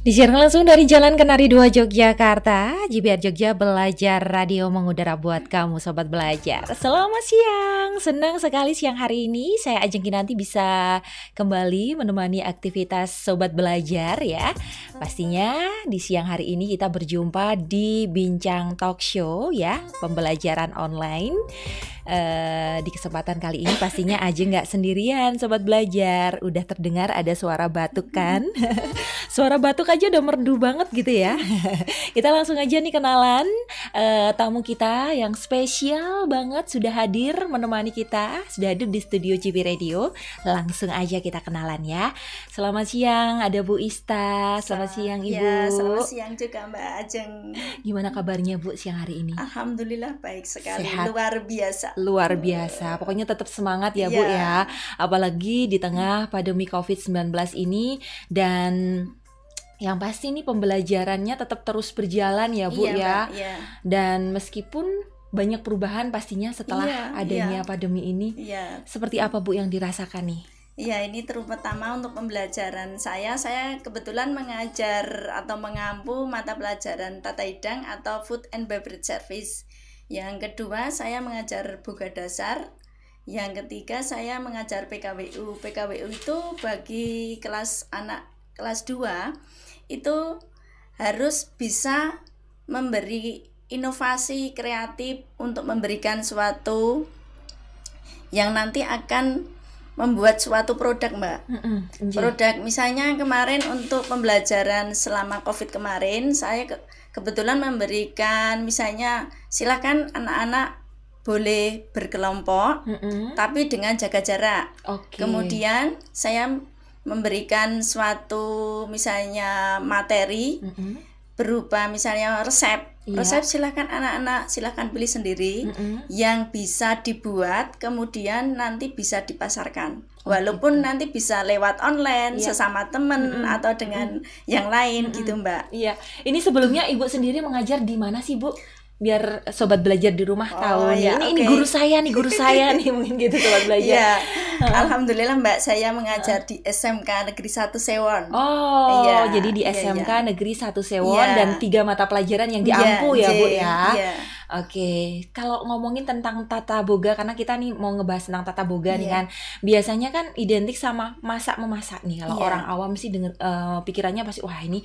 Disiarkan langsung dari Jalan Kenari 2 Yogyakarta, JBR Jogja Belajar Radio mengudara buat kamu Sobat Belajar. Selamat siang, senang sekali siang hari ini saya Ajeng Kinanti bisa kembali menemani aktivitas Sobat Belajar ya. Pastinya di siang hari ini kita berjumpa di Bincang Talk Show ya, pembelajaran online. Uh, di kesempatan kali ini pastinya aja nggak sendirian Sobat Belajar, udah terdengar ada suara batuk kan? suara batuk aja udah merdu banget gitu ya. kita langsung aja nih kenalan uh, tamu kita yang spesial banget sudah hadir menemani kita, sudah hadir di studio CB Radio. Langsung aja kita kenalan ya. Selamat siang, ada Bu Ista. Selamat ah, siang ya, Ibu. Ya, selamat siang juga Mbak Ajeng. Gimana kabarnya Bu siang hari ini? Alhamdulillah baik sekali. Sehat. Luar biasa. Luar biasa. Pokoknya tetap semangat ya, ya. Bu iya. ya. Apalagi di tengah hmm. pandemi COVID-19 ini dan yang pasti ini pembelajarannya tetap terus berjalan ya Bu iya, ya. Mbak, iya. Dan meskipun banyak perubahan pastinya setelah iya, iya. adanya iya. pandemi ini. Iya. Seperti apa Bu yang dirasakan nih? Ya ini terutama untuk pembelajaran saya. Saya kebetulan mengajar atau mengampu mata pelajaran tata hidang atau food and beverage service. Yang kedua, saya mengajar buka dasar. Yang ketiga, saya mengajar PKWU. PKWU itu bagi kelas anak kelas 2 itu harus bisa memberi inovasi kreatif untuk memberikan suatu yang nanti akan membuat suatu produk mbak mm -hmm. produk misalnya kemarin untuk pembelajaran selama covid kemarin saya ke kebetulan memberikan misalnya silakan anak-anak boleh berkelompok mm -hmm. tapi dengan jaga jarak okay. kemudian saya memberikan suatu misalnya materi mm -hmm. berupa misalnya resep yeah. resep silahkan anak-anak silahkan pilih sendiri mm -hmm. yang bisa dibuat kemudian nanti bisa dipasarkan oh, walaupun gitu. nanti bisa lewat online yeah. sesama temen mm -hmm. atau dengan mm -hmm. yang lain mm -hmm. gitu mbak iya ini sebelumnya ibu sendiri mengajar di mana sih bu biar sobat belajar di rumah oh, tahu ya, ini okay. ini guru saya nih guru saya nih mungkin gitu sobat belajar. yeah. Iya. Alhamdulillah Mbak saya mengajar di SMK Negeri satu Sewon. Oh, yeah. jadi di SMK yeah, yeah. Negeri satu Sewon yeah. dan tiga mata pelajaran yang iya, diampu yeah, ya, Bu ya. yeah. Oke, okay. kalau ngomongin tentang tata boga karena kita nih mau ngebahas tentang tata boga yeah. nih iya. kan. Biasanya kan identik sama masak memasak nih kalau yeah. orang awam sih dengan uh, eh, pikirannya pasti wah ini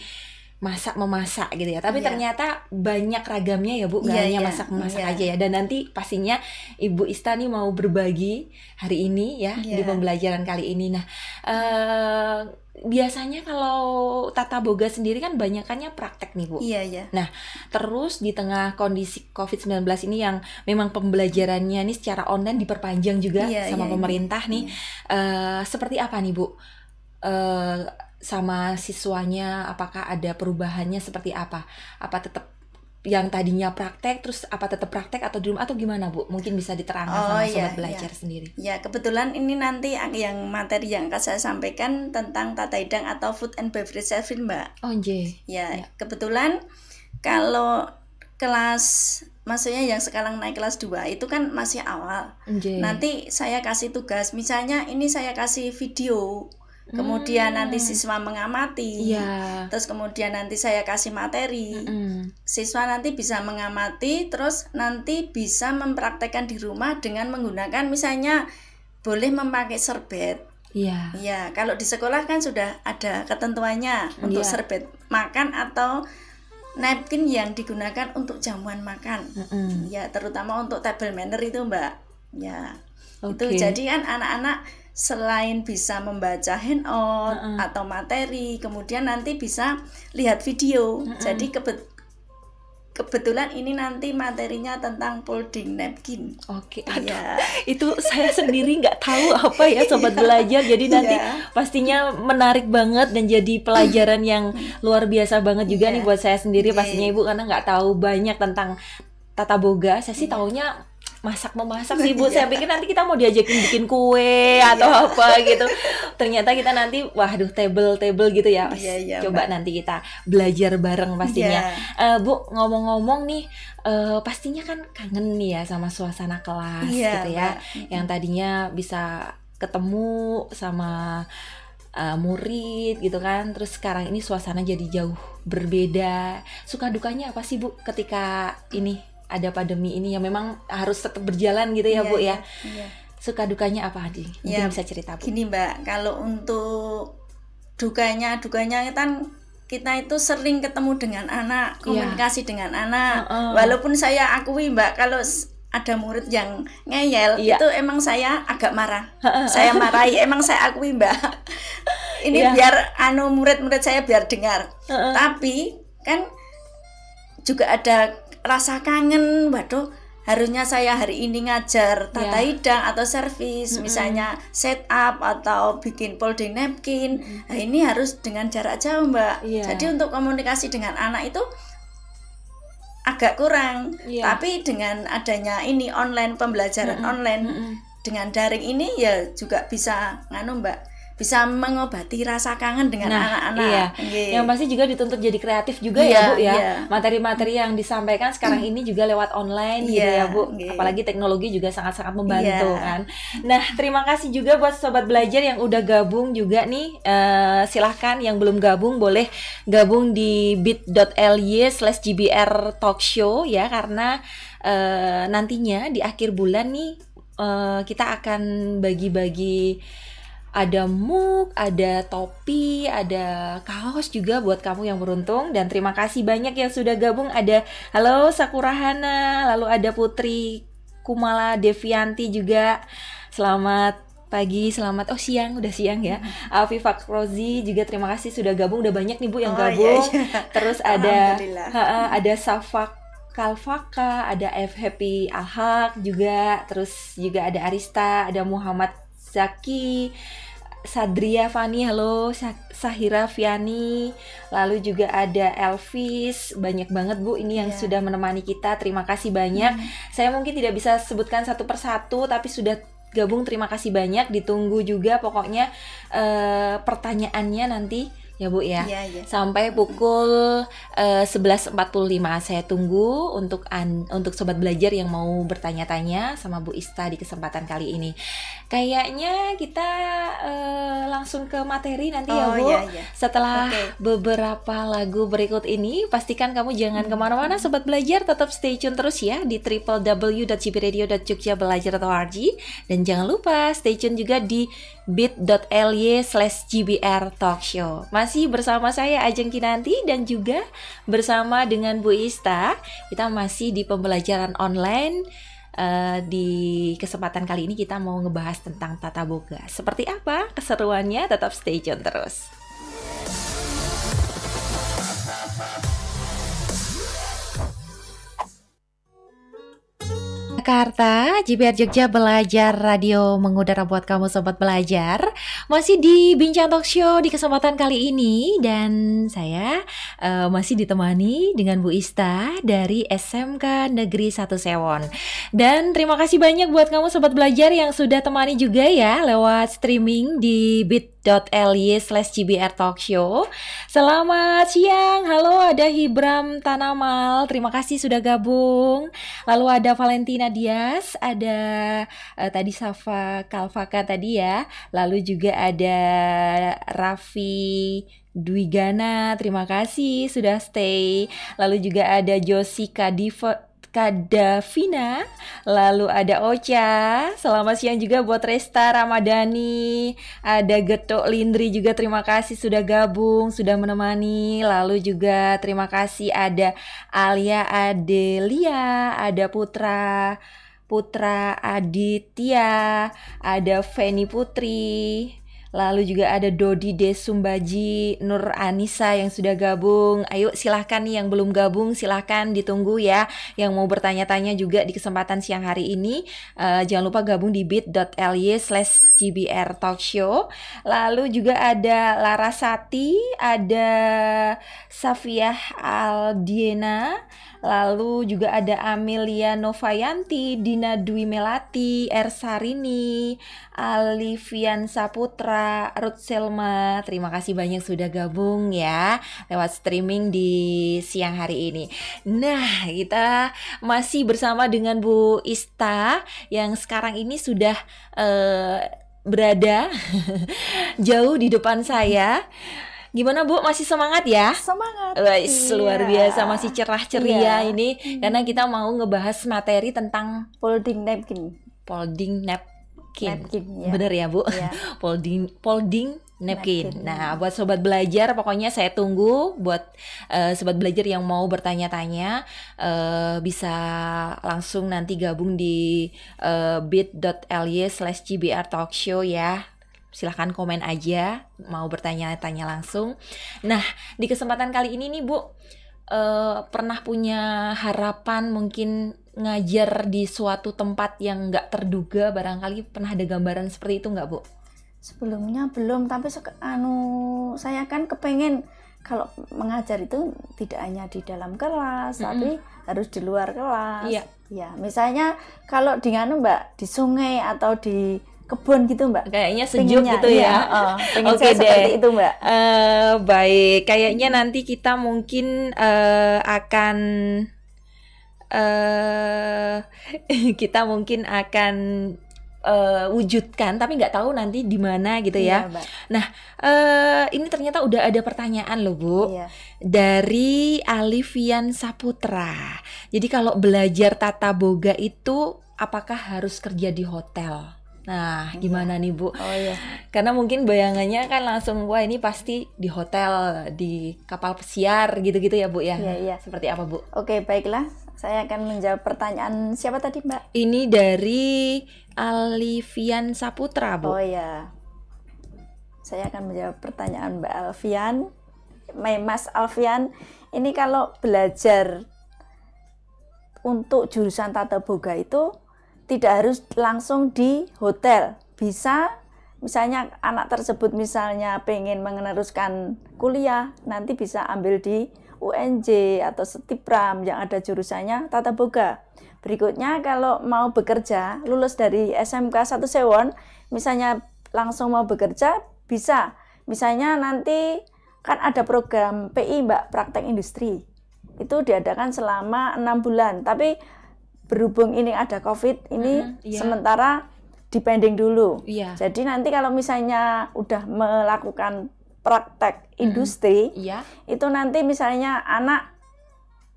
masak memasak gitu ya. Tapi yeah. ternyata banyak ragamnya ya Bu, iya, gak yeah, hanya iya. masak memasak yeah. aja ya. Dan nanti pastinya Ibu Ista nih mau berbagi hari ini ya yeah. di pembelajaran kali ini. Nah, uh, biasanya kalau tata boga sendiri kan banyakannya praktek nih Bu. Iya, iya. Nah, terus di tengah kondisi COVID-19 ini yang memang pembelajarannya nih secara online diperpanjang juga iya, sama iya, iya. pemerintah iya. nih. Iya. Uh, seperti apa nih Bu? Uh, sama siswanya apakah ada perubahannya seperti apa apa tetap yang tadinya praktek terus apa tetap praktek atau di rumah atau gimana bu mungkin bisa diterangkan oh, sama sobat iya, belajar iya. sendiri ya kebetulan ini nanti yang materi yang akan saya sampaikan tentang tata hidang atau food and beverage service mbak oh iya ya, ya kebetulan kalau kelas maksudnya yang sekarang naik kelas 2 itu kan masih awal nanti saya kasih tugas misalnya ini saya kasih video kemudian hmm. nanti siswa mengamati, yeah. terus kemudian nanti saya kasih materi, mm. siswa nanti bisa mengamati, terus nanti bisa mempraktekkan di rumah dengan menggunakan misalnya boleh memakai serbet. Iya. Yeah. Iya, kalau di sekolah kan sudah ada ketentuannya yeah. untuk iya. serbet makan atau napkin yang digunakan untuk jamuan makan. Mm -hmm. Ya, terutama untuk table manner itu, Mbak. Ya. Okay. Itu jadi kan anak-anak selain bisa membaca handout uh -uh. atau materi, kemudian nanti bisa lihat video. Uh -uh. Jadi kebet kebetulan ini nanti materinya tentang folding napkin. Oke, okay. ya. itu saya sendiri nggak tahu apa ya sobat iya. belajar. Jadi nanti yeah. pastinya menarik banget dan jadi pelajaran yang luar biasa banget juga yeah. nih buat saya sendiri iya. pastinya ibu karena nggak tahu banyak tentang tata boga. Saya sih iya. taunya masak memasak sih bu iya. saya pikir nanti kita mau diajakin bikin kue iya. atau apa gitu ternyata kita nanti waduh table table gitu ya iya, coba Mbak. nanti kita belajar bareng pastinya uh, bu ngomong-ngomong nih uh, pastinya kan kangen nih ya sama suasana kelas gitu ya Mbak. yang tadinya bisa ketemu sama uh, murid gitu kan terus sekarang ini suasana jadi jauh berbeda suka dukanya apa sih bu ketika ini ada pandemi ini yang memang harus tetap berjalan gitu ya, iya, Bu iya, ya. Iya. Suka dukanya apa Adi? Mungkin ya, bisa cerita Bu. Gini Mbak, kalau untuk dukanya dukanya kan kita itu sering ketemu dengan anak, iya. komunikasi dengan anak. Uh, uh. Walaupun saya akui Mbak kalau ada murid yang ngeyel iya. itu emang saya agak marah. saya marahi, emang saya akui Mbak. Ini biar anu murid-murid saya biar dengar. Uh, uh. Tapi kan juga ada rasa kangen waduh harusnya saya hari ini ngajar iya. tata yeah. hidang atau servis mm -hmm. misalnya setup atau bikin folding napkin mm -hmm. ini harus dengan jarak jauh mbak yeah. jadi untuk komunikasi dengan anak itu agak kurang yeah. tapi dengan adanya ini online pembelajaran mm -hmm. online mm -hmm. dengan daring ini ya juga bisa nganu mbak bisa mengobati rasa kangen dengan nah, anak-anak. Nah, iya. Okay. Yang pasti juga dituntut jadi kreatif juga yeah, ya iya, Bu ya. Iya. Materi-materi yeah. yang disampaikan sekarang hmm. ini juga lewat online yeah, gitu ya Bu. Okay. Apalagi teknologi juga sangat-sangat membantu yeah. kan. Nah, terima kasih juga buat sobat belajar yang udah gabung juga nih. Uh, silahkan yang belum gabung boleh gabung di bit.ly/gbr talkshow ya karena uh, nantinya di akhir bulan nih uh, kita akan bagi-bagi ada mug, ada topi, ada kaos juga buat kamu yang beruntung. Dan terima kasih banyak yang sudah gabung. Ada halo Sakura Hana, lalu ada Putri Kumala Devianti juga. Selamat pagi, selamat oh siang, udah siang ya. Afifa Rozi juga terima kasih sudah gabung, udah banyak nih Bu yang oh, gabung. Iya, iya. Terus ada ada Safak Kalfaka, ada F Happy Alhak juga, terus juga ada Arista, ada Muhammad Zaki, Sadria Fani, halo Sahira Fiani, lalu juga ada Elvis, banyak banget Bu ini yang yeah. sudah menemani kita. Terima kasih banyak. Mm. Saya mungkin tidak bisa sebutkan satu persatu tapi sudah gabung terima kasih banyak. Ditunggu juga pokoknya uh, pertanyaannya nanti ya Bu ya. ya, ya. Sampai pukul eh, uh, 11.45 saya tunggu untuk an untuk sobat belajar yang mau bertanya-tanya sama Bu Ista di kesempatan kali ini. Kayaknya kita uh, langsung ke materi nanti ya, oh, ya Bu. Ya, ya. Setelah okay. beberapa lagu berikut ini, pastikan kamu jangan hmm. kemana-mana sobat belajar, tetap stay tune terus ya di www.cibradio.jogja belajar atau RG dan jangan lupa stay tune juga di bit.ly slash GBR Talkshow. Masih bersama saya Ajeng Kinanti dan juga bersama dengan Bu Ista. Kita masih di pembelajaran online. Uh, di kesempatan kali ini kita mau ngebahas tentang tata boga. Seperti apa keseruannya? Tetap stay tune terus. Jakarta, JBR Jogja Belajar Radio mengudara buat kamu sobat belajar. Masih di Bincang Talk Show di kesempatan kali ini dan saya uh, masih ditemani dengan Bu Ista dari SMK Negeri Satu Sewon. Dan terima kasih banyak buat kamu sobat belajar yang sudah temani juga ya lewat streaming di Bit bit.ly slash cbr Talkshow. Selamat siang, halo ada Hibram Tanamal, terima kasih sudah gabung. Lalu ada Valentina Dias, ada uh, tadi Safa Kalfaka tadi ya, lalu juga ada Raffi gana terima kasih sudah stay. Lalu juga ada Josika Diva Kadavina, lalu ada Ocha. Selamat siang juga buat Resta Ramadhani, ada Getok Lindri juga terima kasih sudah gabung, sudah menemani. Lalu juga terima kasih ada Alia Adelia, ada Putra Putra Aditya, ada Feni Putri, Lalu juga ada Dodi Desumbaji, Nur Anissa yang sudah gabung. Ayo silahkan nih yang belum gabung silahkan ditunggu ya. Yang mau bertanya-tanya juga di kesempatan siang hari ini. Uh, jangan lupa gabung di bit.ly slash GBR Talk Show. Lalu juga ada Larasati, ada Safiah Aldiena, lalu juga ada Amelia Novayanti, Dina Dwi Melati, Ersarini, Alifian Saputra, Ruth Selma. Terima kasih banyak sudah gabung ya lewat streaming di siang hari ini. Nah, kita masih bersama dengan Bu Ista yang sekarang ini sudah uh, berada jauh di depan saya. Gimana Bu? Masih semangat ya? Semangat. Wais, iya. luar biasa masih cerah ceria iya. ini hmm. karena kita mau ngebahas materi tentang folding napkin. Folding napkin. Napkin, ya. Bener ya Bu? Iya. folding folding napkin. napkin. Nah, buat sobat belajar pokoknya saya tunggu buat uh, sobat belajar yang mau bertanya-tanya uh, bisa langsung nanti gabung di uh, eh, bitly cbrtalkshow ya. Silahkan komen aja mau bertanya-tanya langsung. Nah, di kesempatan kali ini nih Bu uh, pernah punya harapan mungkin ngajar di suatu tempat yang nggak terduga barangkali pernah ada gambaran seperti itu nggak Bu? sebelumnya belum tapi anu saya kan kepengen kalau mengajar itu tidak hanya di dalam kelas mm -hmm. tapi harus di luar kelas iya. ya misalnya kalau di anu mbak di sungai atau di kebun gitu mbak kayaknya sejuk Pinginnya, gitu ya, iya. oh, oke okay deh. itu mbak uh, baik kayaknya nanti kita mungkin uh, akan uh, kita mungkin akan uh, wujudkan tapi nggak tahu nanti di mana gitu ya. Iya, nah, uh, ini ternyata udah ada pertanyaan loh, Bu. Iya. Dari Alifian Saputra. Jadi kalau belajar tata boga itu apakah harus kerja di hotel? Nah, iya. gimana nih Bu? Oh iya. Karena mungkin bayangannya kan langsung wah ini pasti di hotel, di kapal pesiar gitu-gitu ya Bu ya. Iya, iya. Seperti apa Bu? Oke, baiklah. Saya akan menjawab pertanyaan siapa tadi, Mbak? Ini dari Alivian Saputra, Bu. Oh ya. Saya akan menjawab pertanyaan Mbak Alfian. Mas Alfian, ini kalau belajar untuk jurusan tata boga itu tidak harus langsung di hotel. Bisa misalnya anak tersebut misalnya pengen meneruskan kuliah, nanti bisa ambil di UNJ atau Setipram yang ada jurusannya Tata Boga. Berikutnya kalau mau bekerja, lulus dari SMK 1 Sewon, misalnya langsung mau bekerja, bisa. Misalnya nanti kan ada program PI Mbak Praktek Industri. Itu diadakan selama enam bulan. Tapi berhubung ini ada COVID, ini uh, yeah. sementara dipending dulu. Iya. Jadi nanti kalau misalnya udah melakukan praktek industri mm itu nanti misalnya anak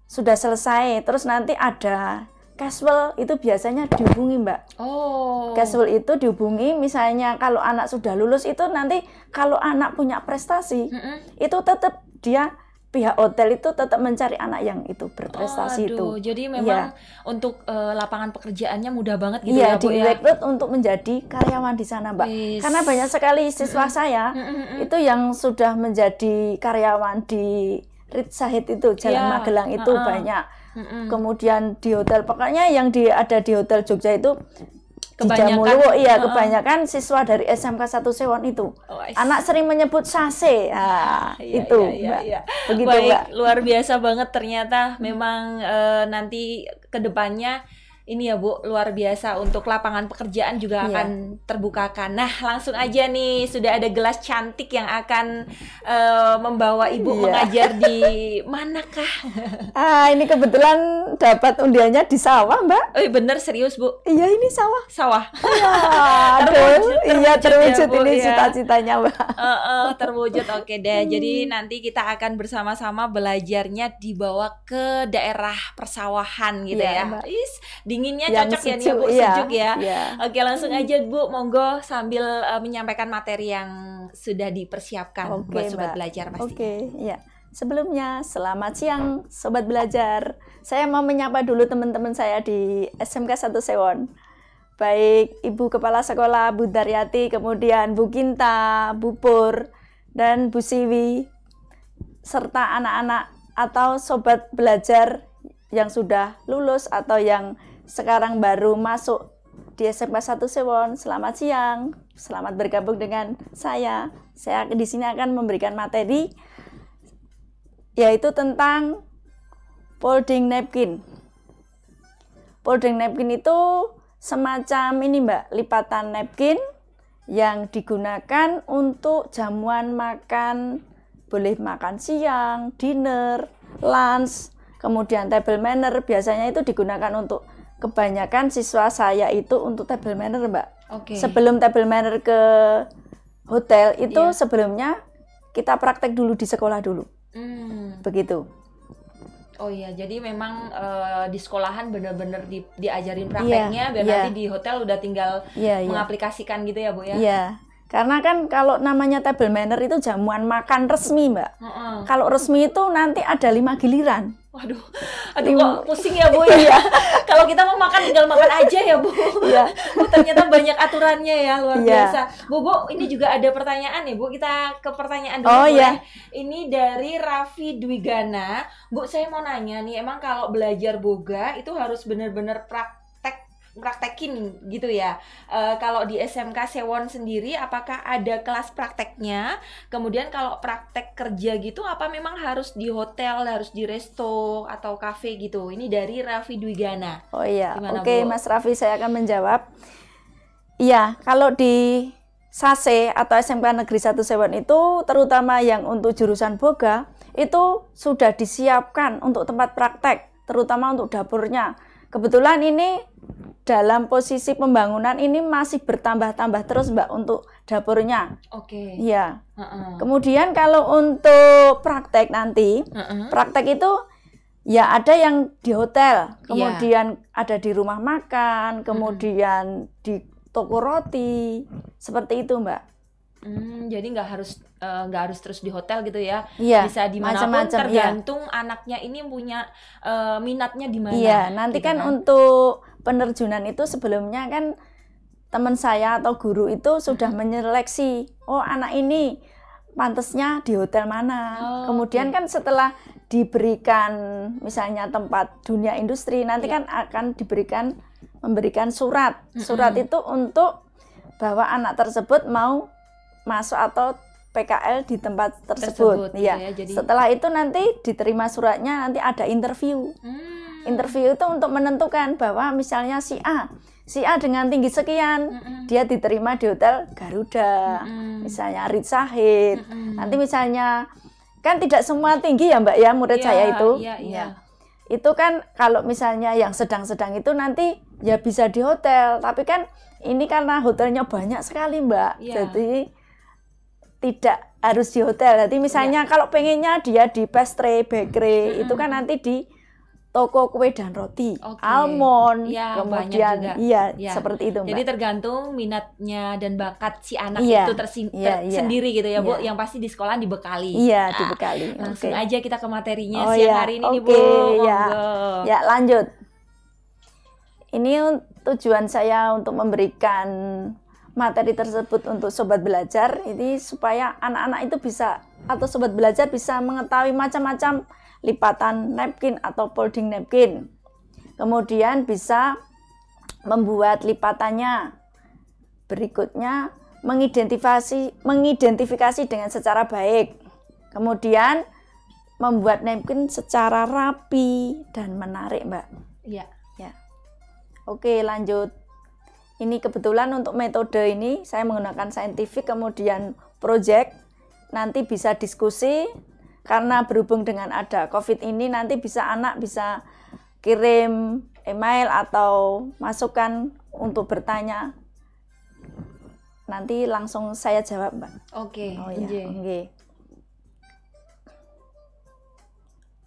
sudah selesai terus nanti ada casual itu biasanya dihubungi mbak. Oh. Casual itu dihubungi misalnya kalau anak sudah lulus itu nanti kalau anak punya prestasi -hmm. itu tetap dia pihak hotel itu tetap mencari anak yang itu berprestasi oh, aduh. itu. Jadi iya. memang ya. untuk uh, lapangan pekerjaannya mudah banget gitu ya, ya Bu ya? untuk menjadi karyawan di sana, Mbak. Yes. Karena banyak sekali siswa mm -mm. saya mm -mm. itu yang sudah menjadi karyawan di Rit Sahid itu Jalan yeah. Magelang itu uh -uh. banyak. Mm -mm. Kemudian di hotel pokoknya yang di ada di hotel Jogja itu kebanyakan Mulu, iya uh, kebanyakan siswa dari SMK 1 Sewon itu. Oh, Anak sering menyebut sase. Nah, iya, itu. Iya, iya, iya. Begitu, Baik, Mbak. luar biasa banget ternyata memang uh, nanti kedepannya ini ya Bu luar biasa untuk lapangan pekerjaan juga yeah. akan terbukakan. Nah, langsung aja nih sudah ada gelas cantik yang akan uh, membawa Ibu yeah. mengajar di manakah? ah, ini kebetulan dapat undiannya di sawah, Mbak. Eh, bener serius, Bu. Iya, ini sawah. Sawah. terwujud, iya. terwujud, iya, terwujud ya, ini ya. cita-citanya, Mbak. Uh, uh, terwujud. Oke deh. Jadi nanti kita akan bersama-sama belajarnya dibawa ke daerah persawahan gitu yeah, ya. Mbak. Is di dinginnya yang cocok sejuk, ya nih Bu, iya, sejuk ya. Iya. Oke, langsung aja Bu, monggo sambil uh, menyampaikan materi yang sudah dipersiapkan okay, buat sobat Mbak. belajar pasti. Oke, okay, iya. Sebelumnya, selamat siang sobat belajar. Saya mau menyapa dulu teman-teman saya di SMK 1 Sewon. Baik Ibu Kepala Sekolah Bu Daryati, kemudian Bu Kinta, Bu Pur, dan Bu Siwi, serta anak-anak atau sobat belajar yang sudah lulus atau yang sekarang baru masuk di SMA 1 Sewon, selamat siang. Selamat bergabung dengan saya. Saya di sini akan memberikan materi yaitu tentang folding napkin. Folding napkin itu semacam ini Mbak, lipatan napkin yang digunakan untuk jamuan makan boleh makan siang, dinner, lunch, kemudian table manner biasanya itu digunakan untuk kebanyakan siswa saya itu untuk table manner, Mbak. Oke. Okay. Sebelum table manner ke hotel itu yeah. sebelumnya kita praktek dulu di sekolah dulu. Hmm. Begitu. Oh iya, jadi memang uh, di sekolahan benar-benar di, diajarin iya, prakteknya, yeah, biar yeah. nanti di hotel udah tinggal yeah, iya. mengaplikasikan gitu ya, Bu ya? Iya, yeah. karena kan kalau namanya table manner itu jamuan makan resmi, Mbak. Uh -uh. Kalau resmi itu nanti ada lima giliran. Waduh, aduh iya. kok pusing ya Bu ya. Iya. Kalau kita mau makan tinggal makan aja ya Bu. Iya. ternyata banyak aturannya ya luar ya. biasa. Bu Bu, ini juga ada pertanyaan nih Bu. Kita ke pertanyaan dulu. Oh iya. Ini dari Raffi Dwigana. Bu, saya mau nanya nih, emang kalau belajar boga itu harus benar-benar praktis praktekin gitu ya. E, kalau di SMK Sewon sendiri apakah ada kelas prakteknya? Kemudian kalau praktek kerja gitu apa memang harus di hotel, harus di resto atau cafe gitu? Ini dari Raffi Dwigana. Oh iya. Oke, okay, Mas Raffi saya akan menjawab. Iya, kalau di SASE atau SMK Negeri 1 Sewon itu terutama yang untuk jurusan boga itu sudah disiapkan untuk tempat praktek, terutama untuk dapurnya. Kebetulan ini dalam posisi pembangunan ini masih bertambah-tambah terus Mbak untuk dapurnya. Oke. Okay. Iya. Uh -uh. Kemudian kalau untuk praktek nanti, uh -uh. praktek itu ya ada yang di hotel, iya. kemudian yeah. ada di rumah makan, kemudian uh -uh. di toko roti, seperti itu Mbak. Hmm, jadi nggak harus eh, nggak uh, harus terus di hotel gitu ya. Iya. Bisa di mana iya. tergantung yeah. anaknya ini punya uh, minatnya di mana. Iya, gitu nanti gitu kan, kan untuk penerjunan itu sebelumnya kan teman saya atau guru itu sudah mm-hmm. menyeleksi oh anak ini pantasnya di hotel mana oh, kemudian okay. kan setelah diberikan misalnya tempat dunia industri nanti yeah. kan akan diberikan memberikan surat surat mm -hmm. itu untuk bahwa anak tersebut mau masuk atau PKL di tempat tersebut. tersebut ya. ya jadi... Setelah itu nanti diterima suratnya nanti ada interview. Hmm. Interview itu untuk menentukan bahwa misalnya si A, si A dengan tinggi sekian, dia diterima di hotel Garuda, misalnya Arid Sahid. Nanti misalnya kan tidak semua tinggi ya Mbak ya murid yeah, saya itu. Iya, iya. Ya. Itu kan kalau misalnya yang sedang-sedang itu nanti ya bisa di hotel, tapi kan ini karena hotelnya banyak sekali Mbak. yeah. Jadi tidak harus di hotel. Jadi misalnya yeah. kalau pengennya dia di pastry bakery mm -hmm. itu kan nanti di toko kue dan roti, okay. almond, ya, kemudian juga. iya ya. seperti itu. Mbak. Jadi tergantung minatnya dan bakat si anak ya. itu tersin ya, ya. sendiri gitu ya, ya Bu. Iya. Yang pasti di sekolah dibekali. Iya, nah, dibekali. Langsung okay. aja kita ke materinya oh, siang ya. hari ini okay. nih Bu. Iya. Monggo. Ya. ya, lanjut. Ini tujuan saya untuk memberikan materi tersebut untuk sobat belajar ini supaya anak-anak itu bisa atau sobat belajar bisa mengetahui macam-macam lipatan napkin atau folding napkin. Kemudian bisa membuat lipatannya. Berikutnya mengidentifikasi mengidentifikasi dengan secara baik. Kemudian membuat napkin secara rapi dan menarik, Mbak. Iya. Ya. Oke, lanjut. Ini kebetulan untuk metode ini saya menggunakan scientific kemudian project. Nanti bisa diskusi karena berhubung dengan ada COVID ini nanti bisa anak bisa kirim email atau masukan untuk bertanya. Nanti langsung saya jawab, Mbak. Oke. Okay. Oh ya, oke. Okay.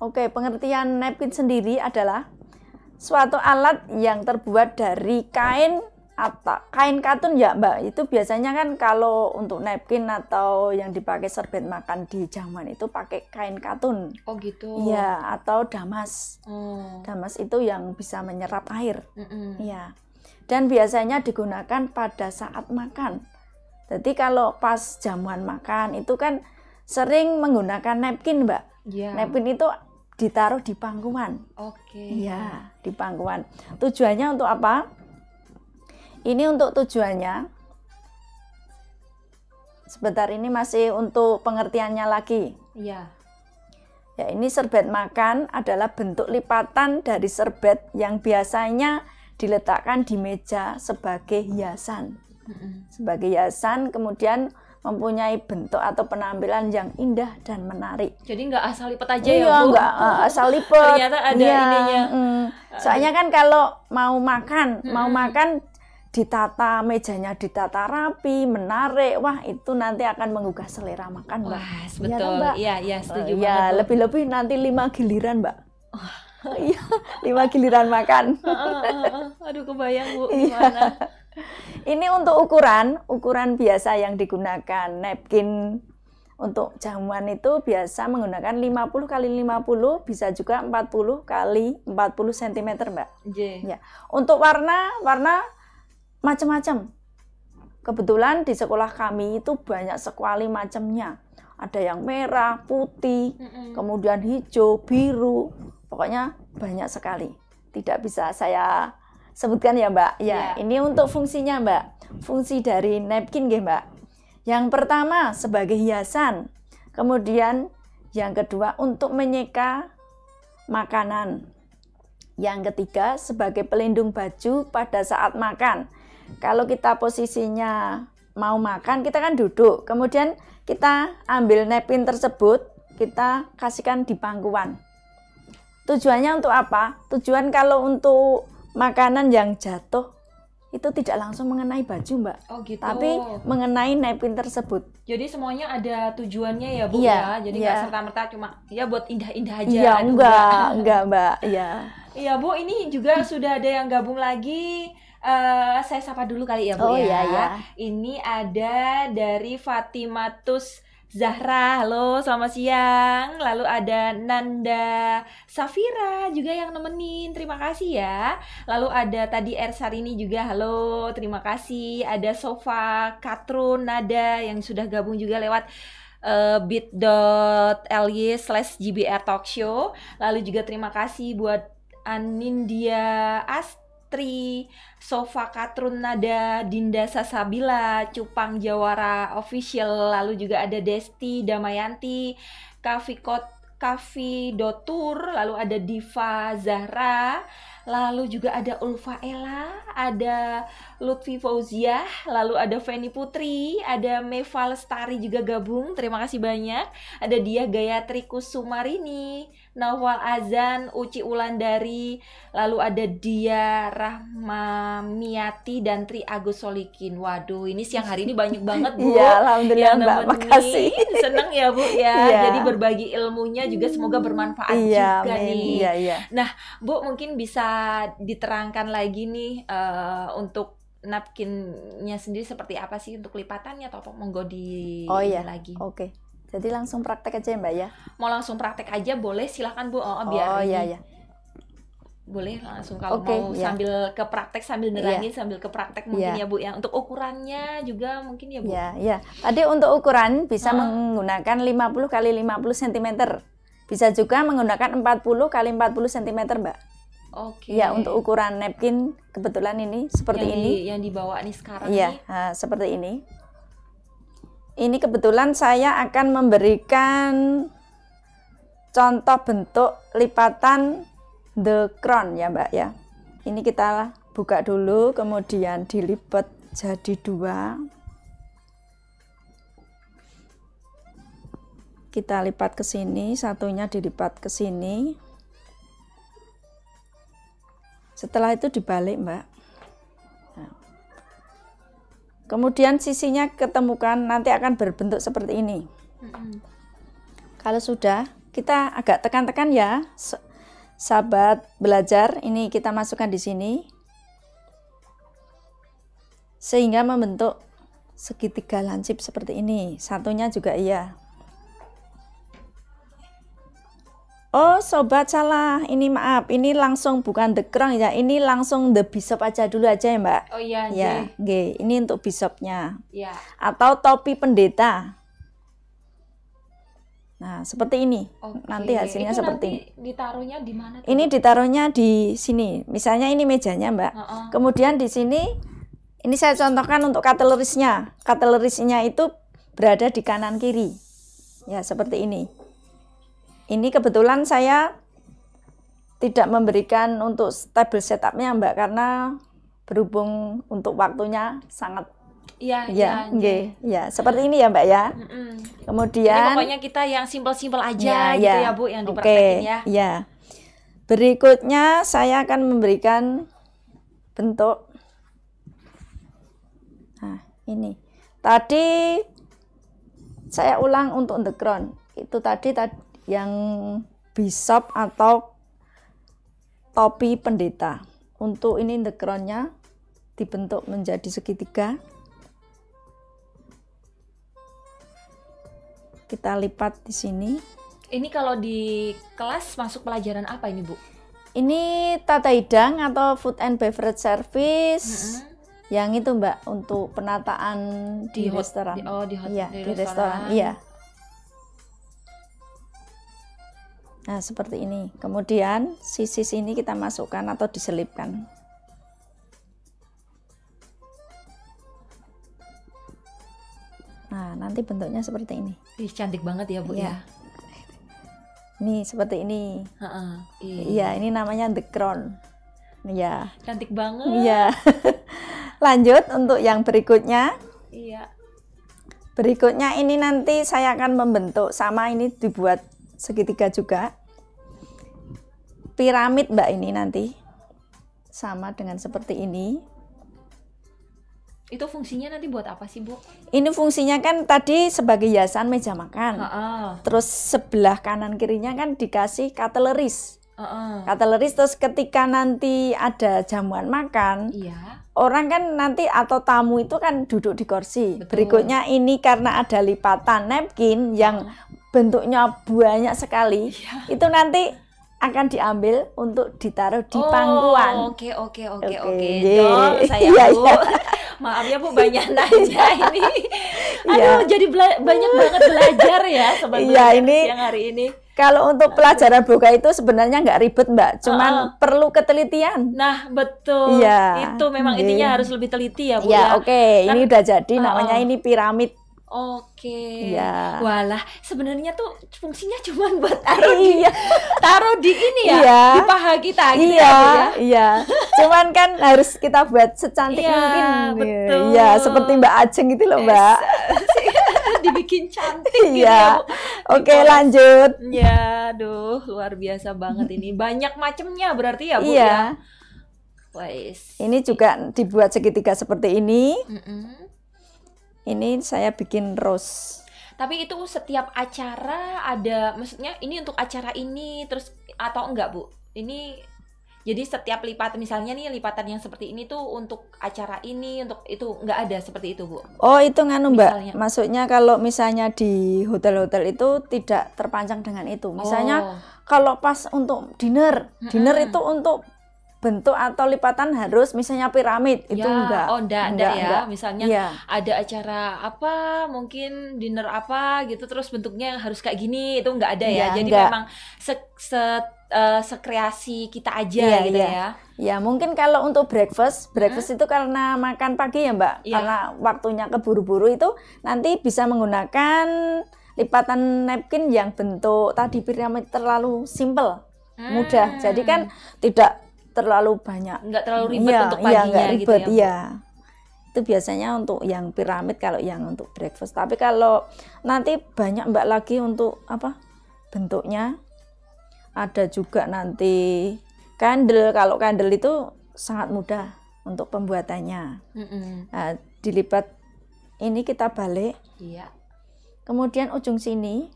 Oke, pengertian napkin sendiri adalah suatu alat yang terbuat dari kain atau kain katun ya mbak itu biasanya kan kalau untuk napkin atau yang dipakai serbet makan di jamuan itu pakai kain katun oh gitu ya atau damas hmm. damas itu yang bisa menyerap air iya Ya. dan biasanya digunakan pada saat makan jadi kalau pas jamuan makan itu kan sering menggunakan napkin mbak yeah. napkin itu ditaruh di pangkuan oke okay. iya di pangkuan tujuannya untuk apa ini untuk tujuannya. Sebentar ini masih untuk pengertiannya lagi. Iya. Ya, ini serbet makan adalah bentuk lipatan dari serbet yang biasanya diletakkan di meja sebagai hiasan. Sebagai hiasan kemudian mempunyai bentuk atau penampilan yang indah dan menarik. Jadi nggak asal lipat aja ya, iya, ya, Bu? nggak eh, asal lipat. Ternyata ada ya, ininya. Mm. Soalnya kan kalau mau makan, mau makan ditata mejanya ditata rapi menarik wah itu nanti akan menggugah selera makan mbak wah, iya betul ya, kan, mbak? ya ya setuju ya lebih-lebih nanti lima giliran mbak oh. iya lima giliran makan aduh kebayang bu iya. gimana ini untuk ukuran ukuran biasa yang digunakan napkin untuk jamuan itu biasa menggunakan 50 kali 50 bisa juga 40 kali 40 cm mbak. Yeah. Ya. Iya. Untuk warna warna macam-macam. Kebetulan di sekolah kami itu banyak sekali macamnya. Ada yang merah, putih, kemudian hijau, biru. Pokoknya banyak sekali. Tidak bisa saya sebutkan ya, Mbak. Ya, ya. ini untuk fungsinya, Mbak. Fungsi dari napkin ya, Mbak. Yang pertama sebagai hiasan. Kemudian yang kedua untuk menyeka makanan. Yang ketiga sebagai pelindung baju pada saat makan kalau kita posisinya mau makan, kita kan duduk. Kemudian kita ambil napkin tersebut, kita kasihkan di pangkuan. Tujuannya untuk apa? Tujuan kalau untuk makanan yang jatuh itu tidak langsung mengenai baju mbak, oh, gitu. tapi mengenai napkin tersebut. Jadi semuanya ada tujuannya ya bu iya, ya, jadi iya. nggak iya. serta merta cuma ya buat indah-indah aja. Iya gitu enggak, ya? enggak mbak, iya. Iya bu, ini juga sudah ada yang gabung lagi. Eh, saya sapa dulu kali ya Bu oh, ya. Iya, iya. Ini ada dari Fatimatus Zahra, halo, selamat siang. Lalu ada Nanda Safira juga yang nemenin, terima kasih ya. Lalu ada tadi Ersarini juga, halo, terima kasih. Ada Sofa Katrun Nada yang sudah gabung juga lewat uh, bit.ly slash gbr talkshow lalu juga terima kasih buat Anindia Ast Putri, Sofa Katrun Nada, Dinda Sasabila, Cupang Jawara Official, lalu juga ada Desti Damayanti, Kavikot Kavi Dotur, lalu ada Diva Zahra, lalu juga ada Ulfa Ella, ada Lutfi Fauziah, lalu ada Feni Putri, ada Meval Stari juga gabung, terima kasih banyak, ada Dia Gayatri Kusumarini, Nawal Azan, Uci Ulandari, lalu ada Dia Rahma Miati dan Tri Agus Solikin. Waduh, ini siang hari ini banyak banget Bu. Iya, alhamdulillah Mbak. Makasih. Seneng ya Bu ya. ya. Jadi berbagi ilmunya juga semoga bermanfaat ya, juga amin. nih. Ya, ya. Nah, Bu mungkin bisa diterangkan lagi nih uh, untuk napkinnya sendiri seperti apa sih untuk lipatannya atau apa monggo di oh, iya. lagi. Oke. Okay. Jadi langsung praktek aja ya Mbak ya? Mau langsung praktek aja boleh silahkan Bu. Oh, oh biar oh iya iya. Boleh langsung kalau okay, mau iya. sambil ke praktek sambil iya. nerangin iya. sambil ke praktek mungkin ya. ya Bu ya. Untuk ukurannya juga mungkin ya Bu. Iya. ya. Tadi untuk ukuran bisa hmm. menggunakan 50 kali 50 cm. Bisa juga menggunakan 40 kali 40 cm Mbak. Oke. Okay. Ya untuk ukuran napkin kebetulan ini seperti yang ini. yang dibawa nih sekarang. Iya, ah, seperti ini. Ini kebetulan saya akan memberikan contoh bentuk lipatan the crown ya mbak ya. Ini kita buka dulu kemudian dilipat jadi dua. Kita lipat ke sini, satunya dilipat ke sini. Setelah itu dibalik mbak. Kemudian sisinya ketemukan nanti akan berbentuk seperti ini. Kalau sudah, kita agak tekan-tekan ya, sahabat belajar. Ini kita masukkan di sini sehingga membentuk segitiga lancip seperti ini. Satunya juga iya. Oh sobat salah, ini maaf, ini langsung bukan the crown ya, ini langsung the bishop aja dulu aja ya mbak. Oh iya. Ya, g, ini untuk bishopnya. Iya. Atau topi pendeta. Nah seperti ini, Oke. nanti hasilnya Itu seperti nanti ini. Ditaruhnya di mana? Tuh? Ini ditaruhnya di sini, misalnya ini mejanya mbak. Uh -uh. Kemudian di sini, ini saya contohkan untuk katalerisnya. Katalerisnya itu berada di kanan kiri, ya seperti ini. Ini kebetulan saya tidak memberikan untuk stable setupnya Mbak karena berhubung untuk waktunya sangat Iya, iya, iya. Ya, seperti ini ya, Mbak ya. Kemudian Jadi pokoknya kita yang simpel-simpel aja ya, gitu ya, ya Bu yang okay, ya. Iya. Berikutnya saya akan memberikan bentuk Nah, ini. Tadi saya ulang untuk the ground. Itu tadi tadi yang bisop atau topi pendeta. Untuk ini the backgroundnya dibentuk menjadi segitiga. Kita lipat di sini. Ini kalau di kelas masuk pelajaran apa ini, Bu? Ini tata hidang atau food and beverage service. Mm -hmm. Yang itu, Mbak, untuk penataan di, di restoran. Di, oh, di, hot, ya, di, di restoran. restoran. Iya. Nah, seperti ini. Kemudian sisi sini kita masukkan atau diselipkan. Nah, nanti bentuknya seperti ini. Ih, cantik banget ya, Bu ya. ya. Ini seperti ini. Ha iya. iya, ini namanya the crown. ya Cantik banget. Iya. Lanjut untuk yang berikutnya. Iya. Berikutnya ini nanti saya akan membentuk sama ini dibuat segitiga juga piramid mbak ini nanti sama dengan seperti ini itu fungsinya nanti buat apa sih bu? Ini fungsinya kan tadi sebagai hiasan meja makan. Uh -uh. Terus sebelah kanan kirinya kan dikasih kateleris. Uh -uh. Kateleris terus ketika nanti ada jamuan makan, iya. orang kan nanti atau tamu itu kan duduk di kursi. Betul. Berikutnya ini karena ada lipatan napkin yang uh -uh bentuknya banyak sekali yeah. itu nanti akan diambil untuk ditaruh di oh, pangkuan. Oke oke oke oke. Dong saya yeah, Bu. Yeah. Maaf ya Bu banyak nanya ini. Iya. Aduh yeah. jadi banyak banget belajar ya sebenarnya yeah, ini yang hari ini. Kalau untuk pelajaran buka itu sebenarnya nggak ribet Mbak, cuman uh, uh. perlu ketelitian. Nah betul. Iya. Itu memang yeah. intinya harus lebih teliti ya Bu. yeah, ya. oke. Okay. ini nah, udah jadi uh, namanya ini piramid Oke. Ya. Walah, sebenarnya tuh fungsinya cuma buat taruh di iya. taruh di ini ya, iya. di paha kita gitu iya, ya, ya. Iya. Cuman kan harus kita buat secantik iya, mungkin. Betul. Iya, seperti Mbak Ajeng gitu loh, Mbak. Dibikin cantik gitu iya. ya. Oke, okay, lanjut. Ya, aduh, luar biasa banget ini. Banyak macemnya berarti ya, Bu iya. ya. Wais. Ini juga dibuat segitiga seperti ini. Mm -mm ini saya bikin rose. Tapi itu setiap acara ada, maksudnya ini untuk acara ini terus atau enggak bu? Ini jadi setiap lipatan misalnya nih lipatan yang seperti ini tuh untuk acara ini untuk itu enggak ada seperti itu bu? Oh itu nganu mbak, misalnya. maksudnya kalau misalnya di hotel-hotel itu tidak terpanjang dengan itu. Misalnya oh. kalau pas untuk dinner, dinner hmm. itu untuk bentuk atau lipatan harus misalnya piramid ya, itu ya, enggak oh enggak, enggak, enggak ya enggak. misalnya ya. ada acara apa mungkin dinner apa gitu terus bentuknya harus kayak gini itu enggak ada ya, ya jadi enggak. memang se, se -se eh, sekreasi kita aja iya, gitu iya. ya, gitu ya. ya ya mungkin kalau untuk breakfast hmm? breakfast hmm? itu karena makan pagi ya mbak ya. karena waktunya keburu-buru itu nanti bisa menggunakan lipatan napkin yang bentuk tadi piramid terlalu simple hmm. mudah. Jadi kan tidak terlalu banyak nggak terlalu ribet iya, iya, gitu ya, untuk paginya ya, ribet, gitu ya, ya itu biasanya untuk yang piramid kalau yang untuk breakfast tapi kalau nanti banyak mbak lagi untuk apa bentuknya ada juga nanti candle kalau candle itu sangat mudah untuk pembuatannya mm -hmm. nah, dilipat ini kita balik iya. kemudian ujung sini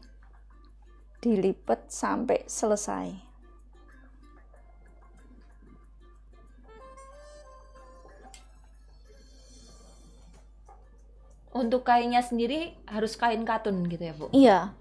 dilipat sampai selesai untuk kainnya sendiri harus kain katun gitu ya bu iya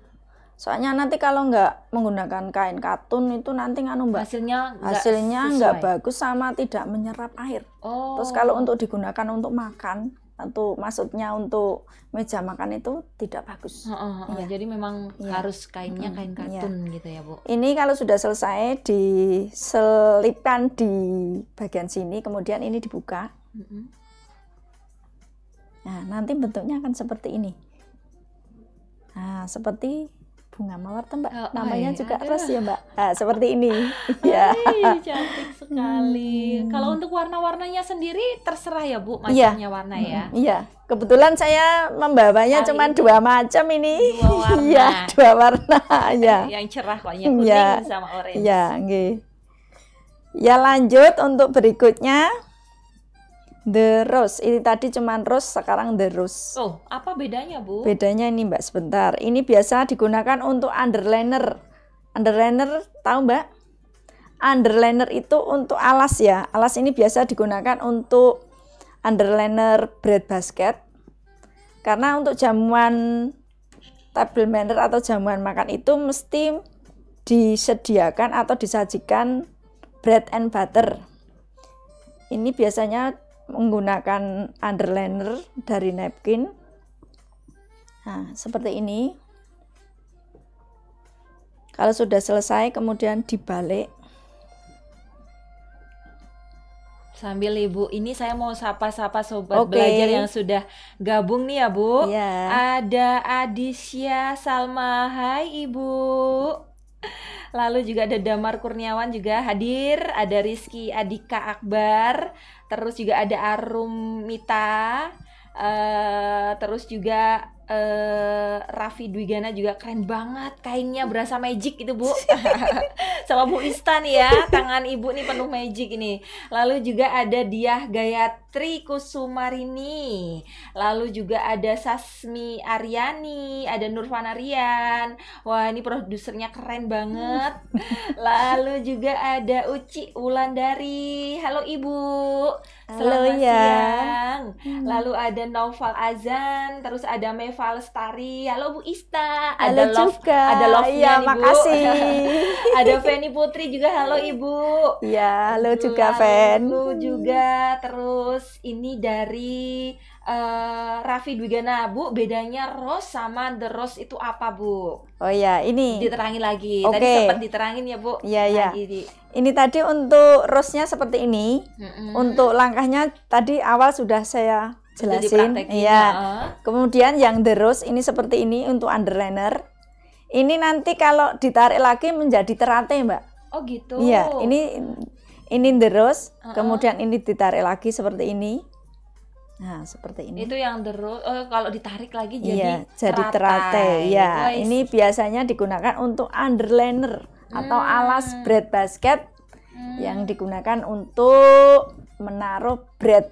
soalnya nanti kalau nggak menggunakan kain katun itu nanti nganu mbak hasilnya hasilnya nggak bagus sama tidak menyerap air oh. terus kalau untuk digunakan untuk makan atau maksudnya untuk meja makan itu tidak bagus. Oh, oh, oh. Ya. Jadi memang ya. harus kainnya kain iya. katun ya. gitu ya bu. Ini kalau sudah selesai diselipkan di bagian sini, kemudian ini dibuka. Mm -hmm. Nah, nanti bentuknya akan seperti ini. Nah, seperti bunga mawar tembak. Oh, oh, namanya ayo, iya. juga ros ya mbak nah, seperti ini Iya. cantik sekali hmm. kalau untuk warna-warnanya sendiri terserah ya bu iya. macamnya ya. warna ya hmm, iya kebetulan saya membawanya cuma dua macam ini Iya. dua warna Iya. yang cerah warnanya kuning ya. sama orange Iya. nggih. ya lanjut untuk berikutnya The Rose. Ini tadi cuman Rose, sekarang The Rose. Oh, apa bedanya, Bu? Bedanya ini, Mbak, sebentar. Ini biasa digunakan untuk underliner. Underliner, tahu, Mbak? Underliner itu untuk alas ya. Alas ini biasa digunakan untuk underliner bread basket. Karena untuk jamuan table manner atau jamuan makan itu mesti disediakan atau disajikan bread and butter. Ini biasanya menggunakan underliner dari napkin. Nah, seperti ini. Kalau sudah selesai kemudian dibalik. Sambil Ibu, ini saya mau sapa-sapa sobat okay. belajar yang sudah gabung nih ya, Bu. Yeah. Ada Adisya Salma. Hai, Ibu. Lalu juga ada Damar Kurniawan juga hadir, ada Rizky Adika Akbar, terus juga ada Arumita, uh, terus juga uh, Raffi Dwigana juga keren banget kainnya berasa magic gitu bu sama Bu Istan ya tangan ibu nih penuh magic ini lalu juga ada Diah Gayatri Kusumarini lalu juga ada Sasmi Aryani ada Nurvana Rian wah ini produsernya keren banget hmm. lalu juga ada Uci Wulandari halo ibu Selamat iya. siang. Hmm. Lalu ada Noval Azan, terus ada Meval Lestari. Halo Bu Ista. Ada Halo love, juga. ada love ya, nih, makasih. Bu. ada Feni Putri juga. Halo hmm. Ibu. Iya, halo juga Fen. Halo juga. Terus ini dari uh, Raffi Dwigana, Bu, bedanya rose sama the rose itu apa, Bu? Oh ya, ini. Diterangi lagi. Okay. Tadi sempat diterangin ya, Bu. Iya, iya. Di nah, ini tadi untuk rosnya seperti ini. Mm-hmm. Untuk langkahnya tadi awal sudah saya jelasin. Iya. Kemudian yang the rose ini seperti ini untuk underliner. Ini nanti kalau ditarik lagi menjadi terate, Mbak. Oh, gitu. Iya, ini ini the rose, uh-uh. kemudian ini ditarik lagi seperti ini. Nah, seperti ini. Itu yang the rose. oh, kalau ditarik lagi jadi iya, jadi teratai. Ya, ini biasanya digunakan untuk underliner atau hmm. alas bread basket hmm. yang digunakan untuk menaruh bread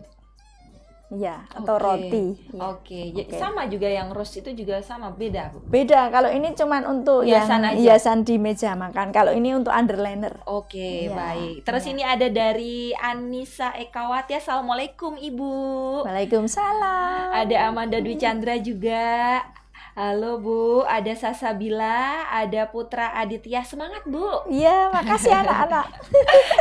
ya atau okay. roti iya. ya. oke okay. okay. sama juga yang roast itu juga sama beda beda kalau ini cuman untuk hiasan yang aja. hiasan di meja makan kalau ini untuk underliner oke okay, ya. baik iya. terus ya. ini ada dari Anissa Ekawati assalamualaikum ibu waalaikumsalam ada Amanda Dwi Chandra juga Halo Bu, ada Sasa Bila ada Putra Aditya. Semangat Bu. Iya, makasih anak-anak.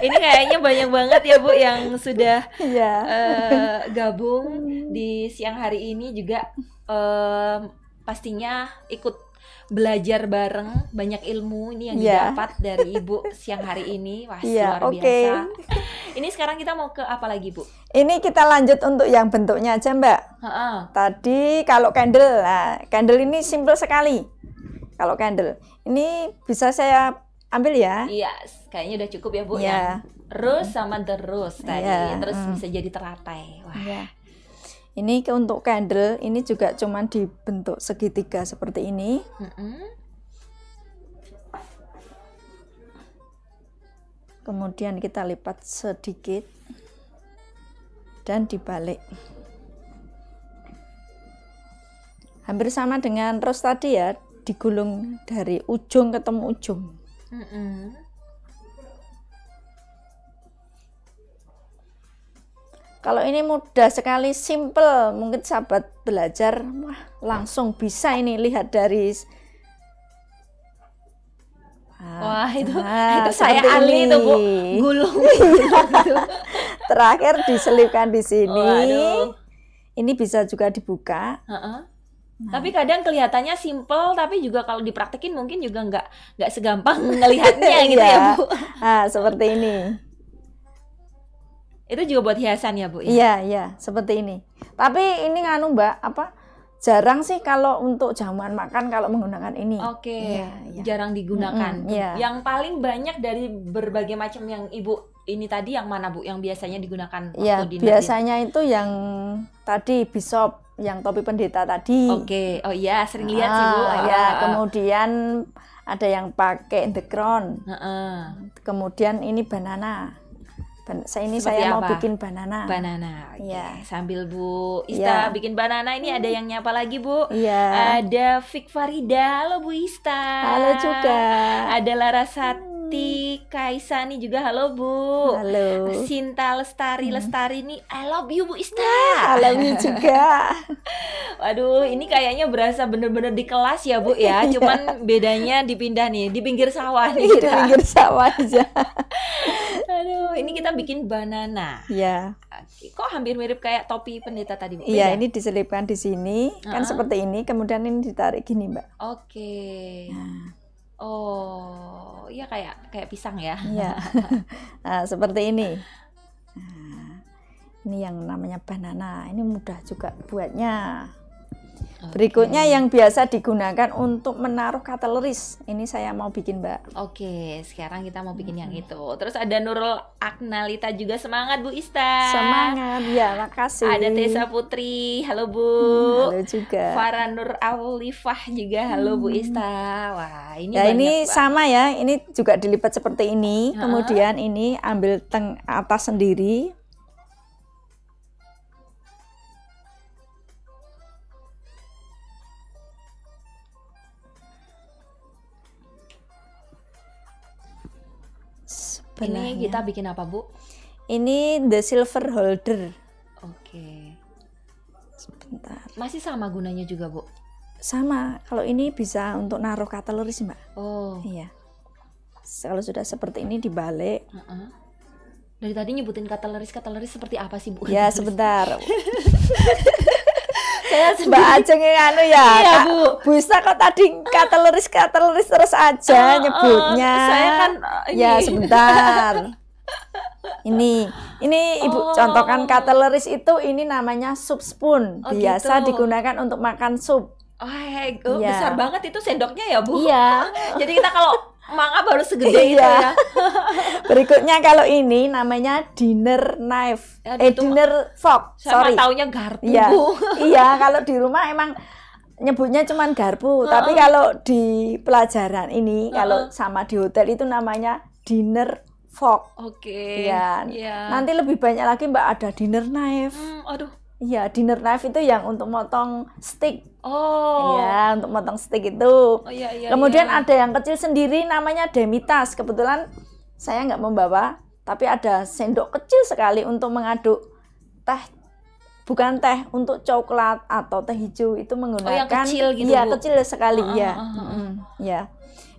Ini kayaknya banyak banget ya Bu yang sudah ya. uh, gabung hmm. di siang hari ini juga uh, pastinya ikut belajar bareng banyak ilmu ini yang yeah. didapat dari ibu siang hari ini wah yeah, luar okay. biasa ini sekarang kita mau ke apa lagi bu ini kita lanjut untuk yang bentuknya aja mbak Ha-ha. tadi kalau candle nah, candle ini simple sekali kalau candle ini bisa saya ambil ya iya yes, kayaknya udah cukup ya bu yeah. ya terus sama terus tadi yeah. terus mm. bisa jadi teratai wah yeah ini untuk candle ini juga cuman dibentuk segitiga seperti ini. Kemudian kita lipat sedikit dan dibalik. Hampir sama dengan rose tadi ya, digulung dari ujung ketemu ujung. Mm -hmm. Kalau ini mudah sekali, simple, mungkin sahabat belajar wah, langsung bisa ini lihat dari Wah, itu ah, itu saya ahli itu, Bu. Gulung. Terakhir diselipkan di sini. Oh, ini bisa juga dibuka. Uh -uh. Nah. Tapi kadang kelihatannya simple, tapi juga kalau dipraktekin mungkin juga nggak nggak segampang melihatnya iya. gitu ya, Bu. Ah seperti ini. Itu juga buat hiasan ya, Bu? Ya? Iya, iya, seperti ini. Tapi ini nganu, Mbak, apa? Jarang sih kalau untuk jamuan makan kalau menggunakan ini. Oke. Okay. ya. Iya. Jarang digunakan. Mm -hmm, iya. Yang paling banyak dari berbagai macam yang Ibu ini tadi yang mana Bu yang biasanya digunakan waktu ya, dinner? Biasanya itu yang tadi bishop yang topi pendeta tadi. Oke, okay. oh iya sering lihat sih Bu. Ah, ya, ah, kemudian ada yang pakai the crown. Uh -uh. Kemudian ini banana saya ini Seperti saya apa? mau bikin banana. Banana. Okay. Iya. Sambil Bu iya. Ista ya. bikin banana ini ada yang nyapa lagi Bu. Iya. Ada Fik Farida, halo Bu Ista. Halo juga. Ada Larasat Tuti Kaisa juga halo Bu. Halo. Sinta Lestari hmm. Lestari nih I love you Bu Ista. Ah, I love you juga. Waduh, ini kayaknya berasa bener-bener di kelas ya Bu ya. Iya. Cuman bedanya dipindah nih di pinggir sawah nih kita. Di pinggir sawah aja. Aduh, ini kita bikin banana. Ya. Kok hampir mirip kayak topi pendeta tadi Bu? Iya, yeah, ini diselipkan di sini uh -huh. kan seperti ini, kemudian ini ditarik gini Mbak. Oke. Okay. Nah Oh, iya kayak kayak pisang ya. Iya. nah, seperti ini. Nah, ini yang namanya banana. Ini mudah juga buatnya. Berikutnya yang biasa digunakan untuk menaruh kateleris. Ini saya mau bikin, Mbak. Oke, sekarang kita mau bikin hmm. yang itu. Terus ada Nurul Aknalita juga semangat Bu Ista. Semangat. Ya, makasih. Ada Tessa Putri. Halo, Bu. Hmm, halo juga. Farah Nur Alifah juga. Halo hmm. Bu Ista. Wah, ini Ya, ini banget, sama ya. Ini juga dilipat seperti ini. Hmm. Kemudian ini ambil teng atas sendiri, Ini kita bikin apa, Bu? Ini the silver holder. Oke. Sebentar. Masih sama gunanya juga, Bu? Sama. Kalau ini bisa untuk naruh sih Mbak. Oh. Iya. Kalau sudah seperti ini dibalik. Uh -uh. Dari tadi nyebutin kataloris, kataloris seperti apa sih, Bu? Ya, sebentar. saya sendiri. Mbak Ajeng yang anu ya iya, Bu bisa kok tadi kateleris kateleris terus aja uh, nyebutnya ah. saya kan uh, ya sebentar ini ini ibu oh. contohkan kateleris itu ini namanya sup spoon oh, biasa gitu. digunakan untuk makan sup Oh, oh Ya. besar banget itu sendoknya ya bu. Iya. Jadi kita kalau mangga baru segede iya. itu ya. Berikutnya kalau ini namanya dinner knife. Ya, eh dinner fork. Sama sorry. taunya garpu. Iya. iya, kalau di rumah emang nyebutnya cuman garpu, uh -uh. tapi kalau di pelajaran ini uh -uh. kalau sama di hotel itu namanya dinner fork. Oke. Okay. Iya. Yeah. Nanti lebih banyak lagi Mbak ada dinner knife. Hmm, aduh Iya, dinner knife itu yang untuk motong stick. Oh. Iya, untuk motong stick itu. Oh iya iya. Kemudian iya. ada yang kecil sendiri namanya demitas. Kebetulan saya nggak membawa, tapi ada sendok kecil sekali untuk mengaduk teh bukan teh untuk coklat atau teh hijau itu menggunakan oh, yang kecil gitu. Iya, kecil sekali ah, iya. uh, uh, Uh, uh, uh. Ya.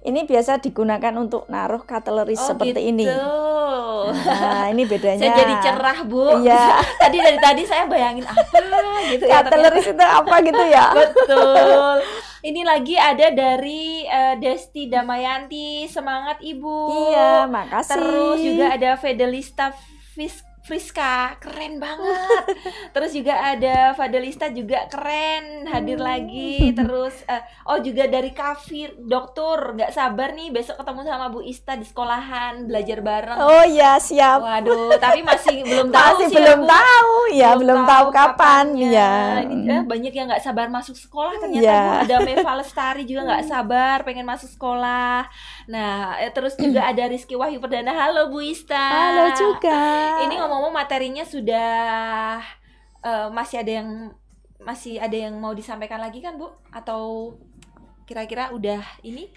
Ini biasa digunakan untuk naruh cutlery oh, seperti gitu. ini. Nah, ini bedanya. Saya jadi cerah, Bu. Iya. tadi dari tadi saya bayangin apa gitu ya. Cutlery itu apa gitu ya. Betul. Ini lagi ada dari uh, Desti Damayanti, semangat Ibu. Iya, makasih. Terus juga ada Fedelista Fisk Friska keren banget terus juga ada Fadelista juga keren hadir hmm. lagi terus uh, oh juga dari Kafir dokter nggak sabar nih besok ketemu sama Bu Ista di sekolahan belajar bareng oh ya siap waduh tapi masih belum tahu masih sih belum ya, tahu ya belum, belum tahu, tahu kapan ya eh, banyak yang nggak sabar masuk sekolah ternyata ya. ada Meva Lestari juga nggak sabar pengen masuk sekolah Nah, eh, terus juga ada Rizky Wahyu Perdana. Halo Bu Ista. Halo juga. Ini ngomong-ngomong materinya sudah uh, masih ada yang masih ada yang mau disampaikan lagi kan Bu? Atau kira-kira udah ini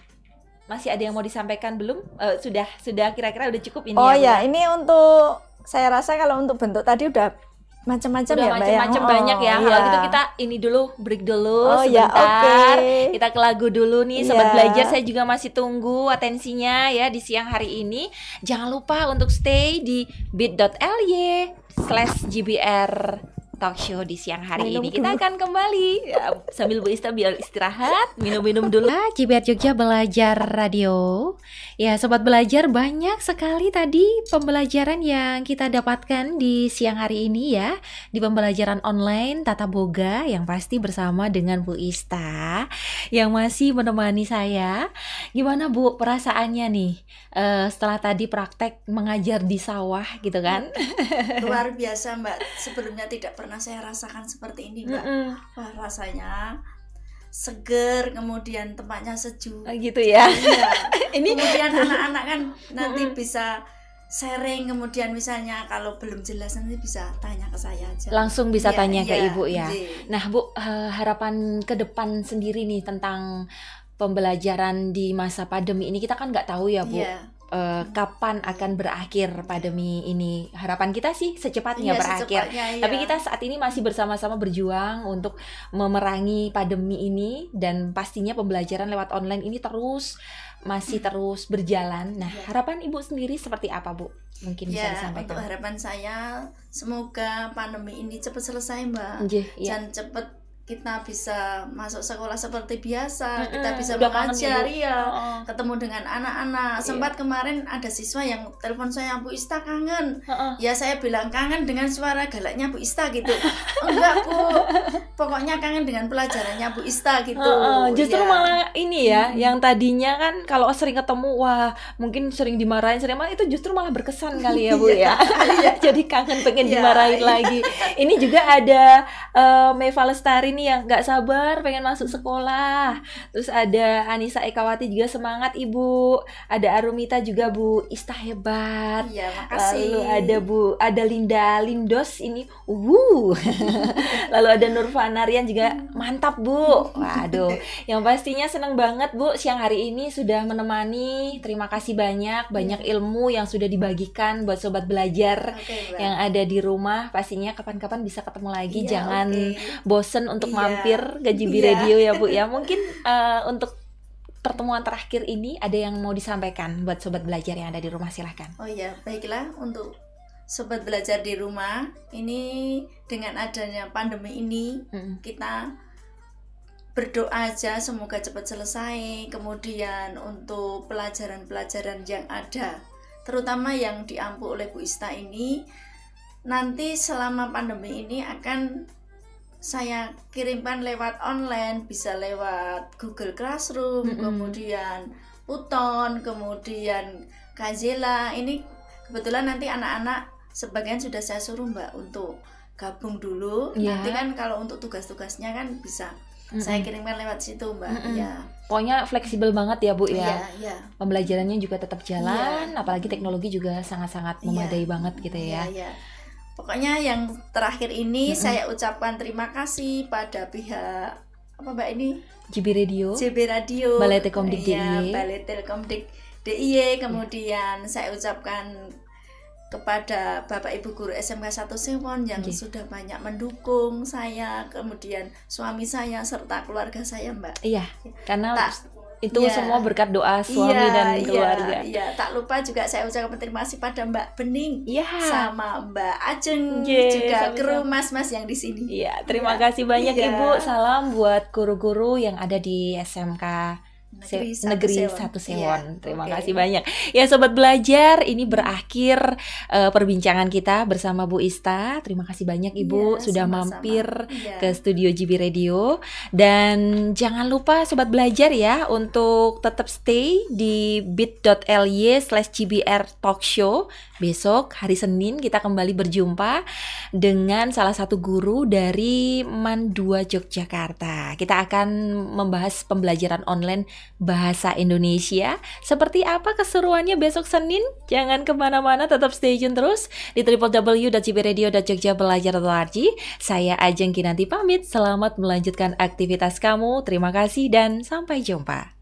masih ada yang mau disampaikan belum? Uh, sudah sudah kira-kira udah cukup ini. Oh ya, iya, ya ini untuk saya rasa kalau untuk bentuk tadi udah macam-macam ya, ya? macam-macam oh, banyak ya kalau iya. gitu kita ini dulu break dulu oh, iya, sebentar iya, okay. kita ke lagu dulu nih iya. sobat belajar saya juga masih tunggu atensinya ya di siang hari ini jangan lupa untuk stay di bit.ly slash gbr talk show di siang hari minum ini. Dulu. Kita akan kembali ya, sambil Bu Ista biar istirahat, minum-minum dulu. Cibiar Jogja Belajar Radio. Ya, sobat belajar banyak sekali tadi pembelajaran yang kita dapatkan di siang hari ini ya, di pembelajaran online tata boga yang pasti bersama dengan Bu Ista yang masih menemani saya. Gimana Bu perasaannya nih uh, setelah tadi praktek mengajar di sawah gitu kan? Hmm. Luar biasa Mbak. Sebelumnya tidak pernah pernah saya rasakan seperti ini mbak mm -mm. wah rasanya seger kemudian tempatnya sejuk oh, gitu ya iya. ini kemudian anak-anak kan nanti mm -mm. bisa sharing kemudian misalnya kalau belum jelas nanti bisa tanya ke saya aja langsung bisa ya, tanya ya, ke iya, ibu ya iya. nah bu eh, harapan ke depan sendiri nih tentang pembelajaran di masa pandemi ini kita kan nggak tahu ya bu yeah. Eh, kapan akan berakhir pandemi ini. Harapan kita sih secepatnya iya, berakhir. Secepatnya, iya. Tapi kita saat ini masih bersama-sama berjuang untuk memerangi pandemi ini dan pastinya pembelajaran lewat online ini terus masih terus berjalan. Nah, iya. harapan Ibu sendiri seperti apa, Bu? Mungkin bisa bisa ya, disampaikan. Untuk harapan saya semoga pandemi ini cepat selesai, Mbak. Yeah, yeah. Dan cepat kita bisa masuk sekolah seperti biasa, mm -hmm. kita bisa Udah mengajar ya, oh. ketemu dengan anak-anak. Iya. Sempat kemarin ada siswa yang telepon saya Bu Ista kangen. Oh. Ya saya bilang kangen dengan suara galaknya Bu Ista gitu. Oh, enggak Bu, pokoknya kangen dengan pelajarannya Bu Ista gitu. Oh, oh. Justru ya. malah ini ya, hmm. yang tadinya kan kalau sering ketemu wah mungkin sering dimarahin, sering malah itu justru malah berkesan kali ya Bu iya. ya. Iya. Jadi kangen pengen dimarahin lagi. Ini juga ada uh, Meva ini yang gak sabar pengen masuk sekolah. Terus ada Anissa Ekawati juga semangat Ibu. Ada Arumita juga Bu, Ista hebat. Iya, makasih. Lalu ada Bu, ada Linda Lindos ini. Uh. Lalu ada Nurfana Rian juga mantap Bu. Waduh, yang pastinya seneng banget Bu siang hari ini sudah menemani. Terima kasih banyak, banyak iya. ilmu yang sudah dibagikan buat sobat belajar okay, yang ada di rumah. Pastinya kapan-kapan bisa ketemu lagi. Iya, Jangan okay. bosen untuk untuk iya. mampir gaji bi iya. radio ya Bu ya. Mungkin uh, untuk pertemuan terakhir ini ada yang mau disampaikan buat sobat belajar yang ada di rumah silahkan. Oh iya, baiklah untuk sobat belajar di rumah ini dengan adanya pandemi ini mm. kita berdoa aja semoga cepat selesai. Kemudian untuk pelajaran-pelajaran yang ada, terutama yang diampu oleh Bu Ista ini nanti selama pandemi ini akan saya kirimkan lewat online bisa lewat Google Classroom mm -hmm. kemudian Uton kemudian Kazela ini kebetulan nanti anak-anak sebagian sudah saya suruh Mbak untuk gabung dulu yeah. nanti kan kalau untuk tugas-tugasnya kan bisa mm -hmm. saya kirimkan lewat situ mbak mm -hmm. ya pokoknya fleksibel banget ya bu ya yeah, yeah. pembelajarannya juga tetap jalan yeah. apalagi teknologi juga sangat-sangat iya. memadai yeah. banget gitu iya, ya yeah, yeah. Pokoknya yang terakhir ini mm-hmm. saya ucapkan terima kasih pada pihak apa Mbak ini? JB Radio. JB Radio. Balai Telkomdik ya, Balai Telkomdik DIY. Kemudian mm. saya ucapkan kepada Bapak Ibu Guru SMK 1 Sewon yang okay. sudah banyak mendukung saya, kemudian suami saya serta keluarga saya, Mbak. Iya. Karena tak, itu yeah. semua berkat doa suami yeah, dan iya, keluarga. Iya, yeah, yeah. tak lupa juga saya ucapkan terima kasih pada Mbak Bening yeah. sama Mbak Ajeng yeah, juga sama kru mas-mas yang di sini. Iya, yeah, terima yeah. kasih iya. banyak yeah. Ibu. Iya. Salam buat guru-guru yang ada di SMK Negeri Satu, Negeri Sewon. Yeah. Iya, Terima okay. kasih banyak. Ya sobat belajar, ini hmm. berakhir uh, perbincangan kita bersama Bu Ista. Terima kasih banyak iya, Ibu yeah, sudah sama -sama. mampir yeah. ke studio GB Radio dan jangan lupa sobat belajar ya untuk tetap stay di bit.ly/gbr Show. Besok hari Senin kita kembali berjumpa dengan salah satu guru dari Mandua Yogyakarta. Kita akan membahas pembelajaran online bahasa Indonesia. Seperti apa keseruannya besok Senin? Jangan kemana-mana, tetap stay tune terus di www.jbradio.jogjabelajar.org. Saya Ajeng Kinanti pamit, selamat melanjutkan aktivitas kamu. Terima kasih dan sampai jumpa.